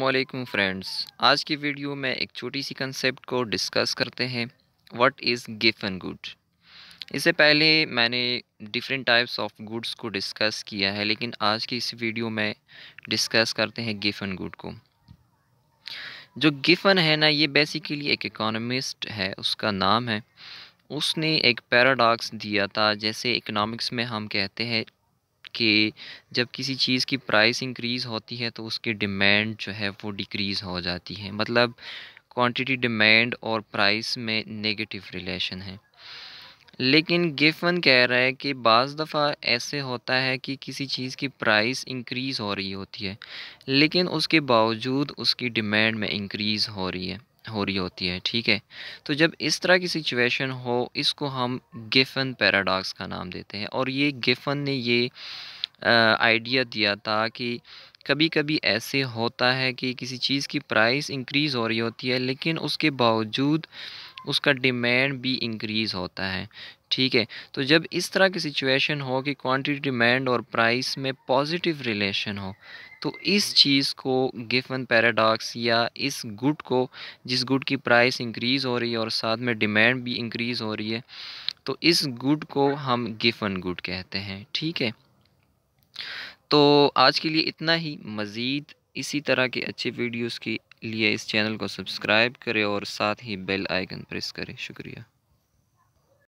वालेकुम फ्रेंड्स आज की वीडियो में एक छोटी सी कंसेप्ट को डिस्कस करते हैं व्हाट इज़ एंड गुड इससे पहले मैंने डिफरेंट टाइप्स ऑफ गुड्स को डिस्कस किया है लेकिन आज की इस वीडियो में डिस्कस करते हैं गिफ़न गुड को जो गिफ़न है ना ये बेसिकली एक इकोनॉमिस्ट है उसका नाम है उसने एक पैराडॉक्स दिया था जैसे इकोनॉमिक्स में हम कहते हैं कि जब किसी चीज़ की प्राइस इंक्रीज़ होती है तो उसकी डिमांड जो है वो डिक्रीज़ हो जाती है मतलब क्वांटिटी डिमांड और प्राइस में नेगेटिव रिलेशन है लेकिन गिफन कह रहा है कि बज़ दफ़ा ऐसे होता है कि किसी चीज़ की प्राइस इंक्रीज़ हो रही होती है लेकिन उसके बावजूद उसकी डिमांड में इंक्रीज़ हो रही है हो रही होती है ठीक है तो जब इस तरह की सिचुएशन हो इसको हम गिफन पैराडॉक्स का नाम देते हैं और ये गिफन ने ये आइडिया दिया था कि कभी कभी ऐसे होता है कि किसी चीज़ की प्राइस इंक्रीज़ हो रही होती है लेकिन उसके बावजूद उसका डिमांड भी इंक्रीज़ होता है ठीक है तो जब इस तरह की सिचुएशन हो कि क्वांटिटी डिमांड और प्राइस में पॉजिटिव रिलेशन हो तो इस चीज़ को गिफन पैराडॉक्स या इस गुड को जिस गुड की प्राइस इंक्रीज़ हो रही है और साथ में डिमांड भी इंक्रीज़ हो रही है तो इस गुड को हम गिफन गुड कहते हैं ठीक है तो आज के लिए इतना ही मज़ीद इसी तरह के अच्छे वीडियोस की लिए इस चैनल को सब्सक्राइब करें और साथ ही बेल आइकन प्रेस करें शुक्रिया